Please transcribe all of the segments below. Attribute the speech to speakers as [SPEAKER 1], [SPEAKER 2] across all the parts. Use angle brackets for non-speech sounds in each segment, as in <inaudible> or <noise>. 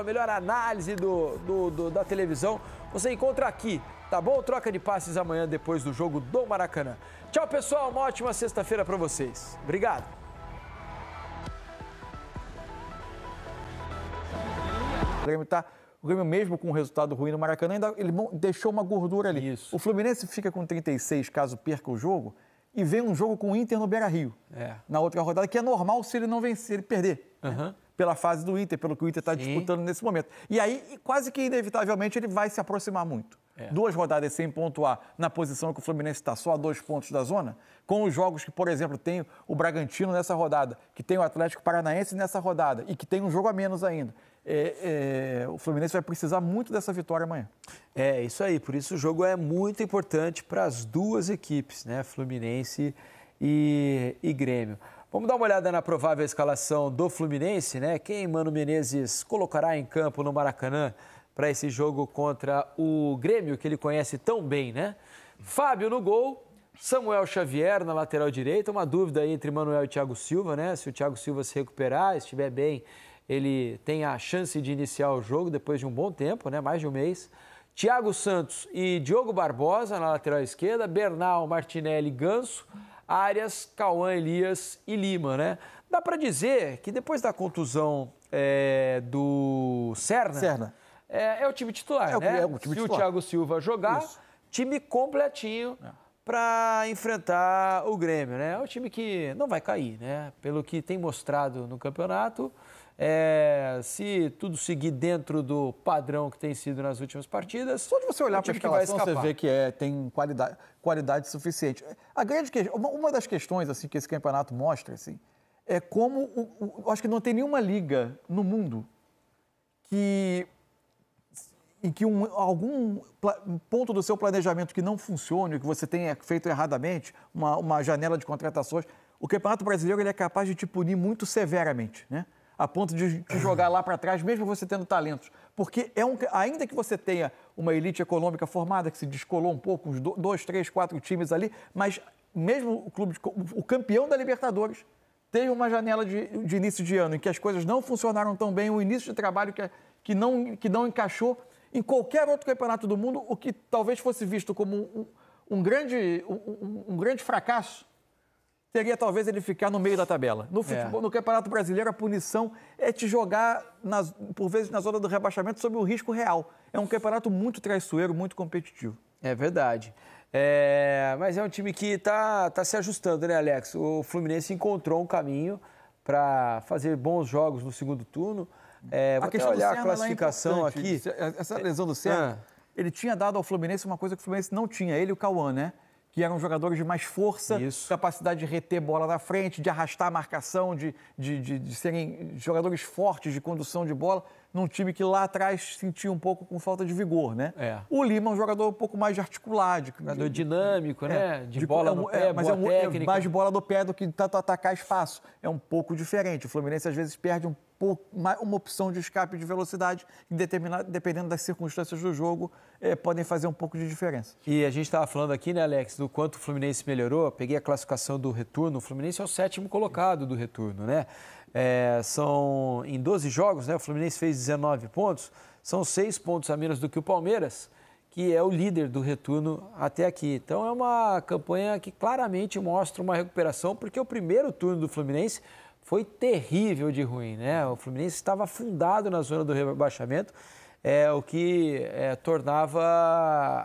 [SPEAKER 1] a melhor análise do, do, do, da televisão, você encontra aqui, tá bom? Troca de passes amanhã depois do jogo do Maracanã. Tchau, pessoal. Uma ótima sexta-feira para vocês. Obrigado.
[SPEAKER 2] O Grêmio tá. O Grêmio, mesmo com um resultado ruim no Maracanã, ainda, ele deixou uma gordura ali. Isso. O Fluminense fica com 36 caso perca o jogo e vem um jogo com o Inter no Beira Rio. É. Na outra rodada, que é normal se ele não vencer, ele perder. Uhum. Né? pela fase do Inter, pelo que o Inter está disputando nesse momento. E aí, quase que inevitavelmente, ele vai se aproximar muito. É. Duas rodadas sem pontuar na posição que o Fluminense está só a dois pontos da zona, com os jogos que, por exemplo, tem o Bragantino nessa rodada, que tem o Atlético Paranaense nessa rodada e que tem um jogo a menos ainda.
[SPEAKER 1] É, é, o Fluminense vai precisar muito dessa vitória amanhã. É, isso aí. Por isso o jogo é muito importante para as duas equipes, né? Fluminense e, e Grêmio. Vamos dar uma olhada na provável escalação do Fluminense, né? Quem Mano Menezes colocará em campo no Maracanã para esse jogo contra o Grêmio, que ele conhece tão bem, né? Fábio no gol, Samuel Xavier na lateral direita, uma dúvida aí entre Manuel e Thiago Silva, né? Se o Thiago Silva se recuperar, estiver bem, ele tem a chance de iniciar o jogo depois de um bom tempo, né? Mais de um mês. Thiago Santos e Diogo Barbosa na lateral esquerda, Bernal, Martinelli, Ganso. Arias, Cauã Elias e Lima, né? Dá para dizer que depois da contusão é, do Serna, Serna. É, é, o time titular, é o, né? É o time Se o Thiago Silva jogar, Isso. time completinho é. para enfrentar o Grêmio, né? É um time que não vai cair, né? Pelo que tem mostrado no campeonato, é, se tudo seguir dentro do padrão que tem sido nas últimas partidas. Só de você olhar para a escalação, você vê que
[SPEAKER 2] é, tem qualidade, qualidade suficiente. A grande uma, uma das questões assim que esse campeonato mostra assim, é como o, o, acho que não tem nenhuma liga no mundo que em que um, algum ponto do seu planejamento que não funcione, que você tenha feito erradamente, uma, uma janela de contratações, o Campeonato Brasileiro ele é capaz de te punir muito severamente, né? a ponto de, jogar lá para trás, mesmo você tendo talentos. Porque é um, ainda que você tenha uma elite econômica formada, que se descolou um pouco, uns dois, três, quatro times ali, mas mesmo o clube, de, o campeão da Libertadores, teve uma janela de, de, início de ano em que as coisas não funcionaram tão bem, o início de trabalho que, que, não, que não encaixou. Em qualquer outro campeonato do mundo, o que talvez fosse visto como um, um grande, um, um grande fracasso seria talvez ele ficar no meio da tabela. No é. futebol, é. no Campeonato Brasileiro, a punição é te jogar, nas, por vezes, na zona do rebaixamento sob o risco real. É um campeonato muito traiçoeiro, muito competitivo. É
[SPEAKER 1] verdade. É, mas é um time que está tá se ajustando, né, Alex? O Fluminense encontrou um caminho para fazer bons jogos no segundo turno. É, a questão olhar a é classificação é aqui. Essa lesão do ah. Serra, ele tinha dado ao Fluminense uma coisa que o
[SPEAKER 2] Fluminense não tinha, ele e o Cauã, né? que eram jogadores de mais força, Isso. capacidade de reter bola na frente, de arrastar a marcação, de, de, de, de serem jogadores fortes de condução de bola num time que lá atrás sentia um pouco com falta de vigor, né? É. O Lima é um jogador um pouco mais articulado.
[SPEAKER 1] Né? Jogador de, dinâmico, de, né? É, de, de bola é no pé, é, mas é, um, é técnica. é mais de
[SPEAKER 2] bola do pé do que tanto atacar espaço. É um pouco diferente. O Fluminense às vezes perde um pouco, uma opção de escape de velocidade que dependendo das circunstâncias do jogo é, podem fazer um pouco de diferença.
[SPEAKER 1] E a gente estava falando aqui, né, Alex, do quanto o Fluminense melhorou. Peguei a classificação do retorno. O Fluminense é o sétimo colocado do retorno, né? É, são em 12 jogos, né? O Fluminense fez 19 pontos, são 6 pontos a menos do que o Palmeiras, que é o líder do retorno até aqui. Então é uma campanha que claramente mostra uma recuperação, porque o primeiro turno do Fluminense foi terrível de ruim, né? O Fluminense estava afundado na zona do rebaixamento, é o que é, tornava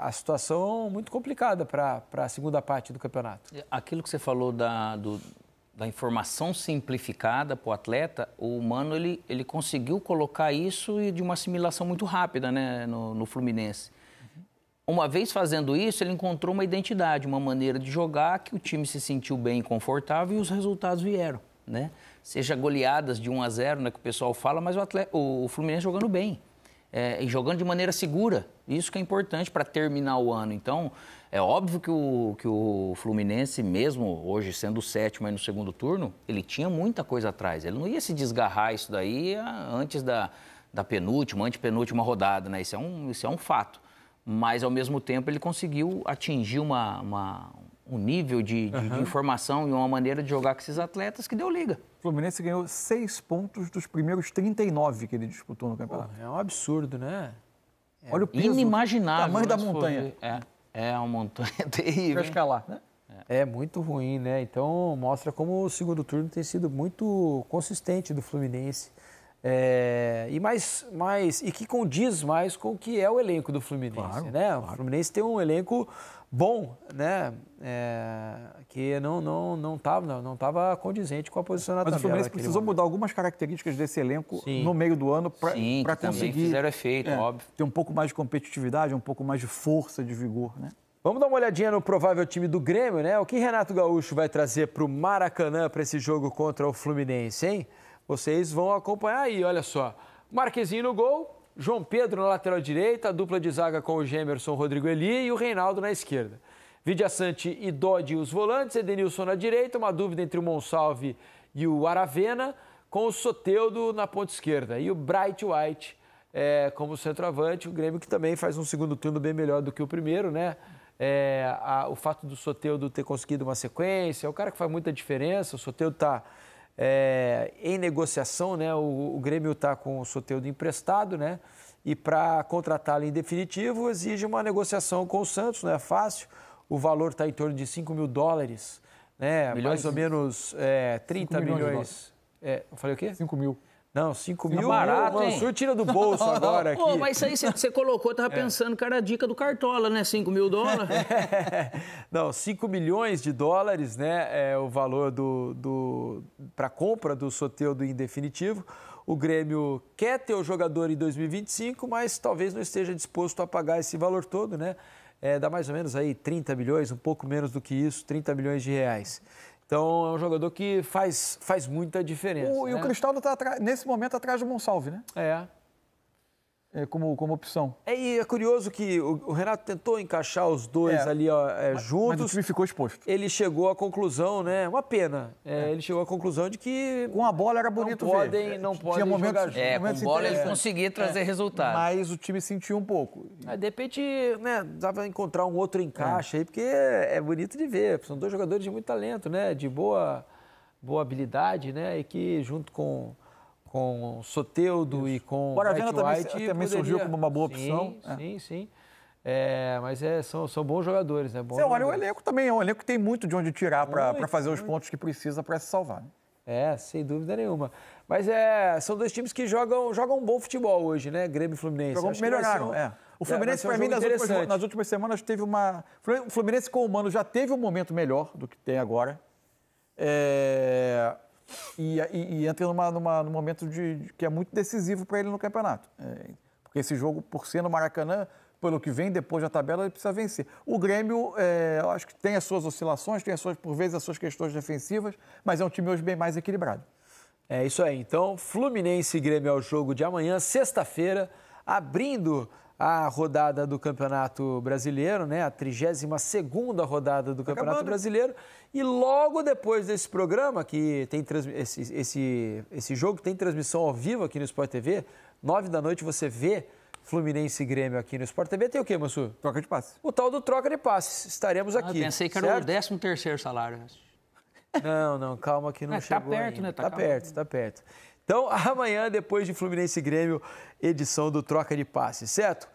[SPEAKER 1] a situação muito complicada para a segunda parte do campeonato. Aquilo que você falou da, do, da informação simplificada para o atleta, o humano ele, ele conseguiu colocar isso e de uma assimilação muito rápida né, no, no Fluminense. Uma vez fazendo isso, ele encontrou uma identidade, uma maneira de jogar que o time se sentiu bem e confortável e os resultados vieram. Né? Seja goleadas de 1 a 0, né, que o pessoal fala, mas o, atleta, o Fluminense jogando bem é, e jogando de maneira segura. Isso que é importante para terminar o ano. Então, é óbvio que o, que o Fluminense, mesmo hoje sendo o sétimo aí no segundo turno, ele tinha muita coisa atrás. Ele não ia se desgarrar isso daí ah, antes da, da penúltima, antepenúltima rodada, né? Isso é um, isso é um fato. Mas, ao mesmo tempo, ele conseguiu atingir uma, uma um nível de, de, uhum. de, informação e uma maneira de jogar com esses atletas
[SPEAKER 2] que deu liga. O Fluminense ganhou seis pontos dos primeiros 39 que ele disputou no
[SPEAKER 1] campeonato. Pô, é um absurdo, né? É Olha o peso, inimaginável. tamanho da montanha. É, é uma montanha <laughs> terrível. Pra escalar, né? É, é. muito ruim, né? Então mostra como o segundo turno tem sido muito consistente do Fluminense. É, e mais, mais e que condiz mais com o que é o elenco do Fluminense, claro, né? Claro. O Fluminense tem um elenco bom, né? É, que não não não estava não, não tava condizente com a posição na Mas o Fluminense precisou
[SPEAKER 2] momento. mudar algumas características desse elenco Sim. no meio do ano para conseguir fizeram efeito, é, óbvio. ter um pouco mais de competitividade, um pouco mais de força, de vigor, né?
[SPEAKER 1] Vamos dar uma olhadinha no provável time do Grêmio, né? O que Renato Gaúcho vai trazer para o Maracanã para esse jogo contra o Fluminense, hein? Vocês vão acompanhar aí, olha só. Marquezinho no gol, João Pedro na lateral direita, a dupla de zaga com o Gemerson Rodrigo Eli e o Reinaldo na esquerda. Vidia Sante e Dodi os volantes, Edenilson na direita, uma dúvida entre o Monsalve e o Aravena, com o Soteudo na ponta esquerda e o Bright White é, como centroavante, o Grêmio que também faz um segundo turno bem melhor do que o primeiro, né? É, a, o fato do Soteudo ter conseguido uma sequência, é o cara que faz muita diferença, o Soteudo está é, em negociação, né? O, o Grêmio está com o Soteudo emprestado, né? E para contratá-lo em definitivo, exige uma negociação com o Santos, não é fácil. O valor está em torno de 5 mil dólares, né? Milhões? Mais ou menos é, 30 milhões. milhões. É, eu falei o quê? 5 mil. Não, 5 mil. É barato, mano, hein? O senhor tira do bolso <laughs> agora aqui. Pô, mas isso aí você colocou, eu tava <laughs> é. pensando que era a dica do Cartola, né? 5 mil dólares. <laughs> Não, 5 milhões de dólares, né? É o valor do, do para compra do Soteudo em definitivo. O Grêmio quer ter o jogador em 2025, mas talvez não esteja disposto a pagar esse valor todo, né? É, dá mais ou menos aí 30 milhões, um pouco menos do que isso, 30 milhões de reais. Então é um jogador que faz, faz muita diferença. O, né? E o né?
[SPEAKER 2] Cristaldo está nesse momento atrás do Monsalve, né? É, é, como, como opção.
[SPEAKER 1] É, e é curioso que o, o Renato tentou encaixar os dois é, ali ó, é, mas, juntos. Mas o time ficou exposto. Ele chegou à conclusão, né? Uma pena. É, é. Ele chegou à conclusão de que. Com a bola era bonito não podem, ver. É, não podem momentos, jogar juntos. É, momentos com bola ele conseguia trazer resultado. Mas o time
[SPEAKER 2] sentiu um pouco.
[SPEAKER 1] Aí, de repente, né? Dava encontrar um outro encaixe aí, porque é bonito de ver. São dois jogadores de muito talento, né? De boa, boa habilidade, né? E que junto com com Soteudo Isso. e com o White também, White também poderia... surgiu como uma boa opção. Sim, é. sim, sim. É, mas é, são, são bons jogadores, né? bom Você olha o elenco
[SPEAKER 2] também, é um elenco que tem muito de onde tirar para fazer os pontos que precisa para se
[SPEAKER 1] salvar. Né? É, sem dúvida nenhuma. Mas é, são dois times que jogam, jogam um bom futebol hoje, né? Grêmio e Fluminense. Jogam, melhoraram, um, é. O é, Fluminense, é, para um mim, nas últimas, nas
[SPEAKER 2] últimas, semanas teve uma. O Fluminense com o Mano já teve um momento melhor do que tem agora. É e, e, e entra numa, numa, num momento de, de, que é muito decisivo para ele no campeonato. É, porque esse jogo, por ser no Maracanã, pelo que vem depois da tabela, ele precisa vencer. O Grêmio, é, eu acho que tem as suas oscilações, tem as suas, por vezes as suas questões defensivas, mas é um
[SPEAKER 1] time hoje bem mais equilibrado. É isso aí. Então, Fluminense e Grêmio é o jogo de amanhã, sexta-feira, abrindo a rodada do Campeonato Brasileiro, né? A 32 rodada do tá Campeonato acabando. Brasileiro. E logo depois desse programa, que tem esse, esse, esse jogo tem transmissão ao vivo aqui no Sport TV, 9 da noite você vê Fluminense e Grêmio aqui no Sport TV. Tem o quê, Massu? Troca de passes. O tal do troca de passes. Estaremos ah, aqui. Ah, pensei que era certo? o 13 terceiro salário. Não, não, calma que não é, tá chegou Tá perto, ainda. né? Tá, tá perto, tá perto. Então, <laughs> amanhã, depois de Fluminense e Grêmio, edição do Troca de Passe, certo?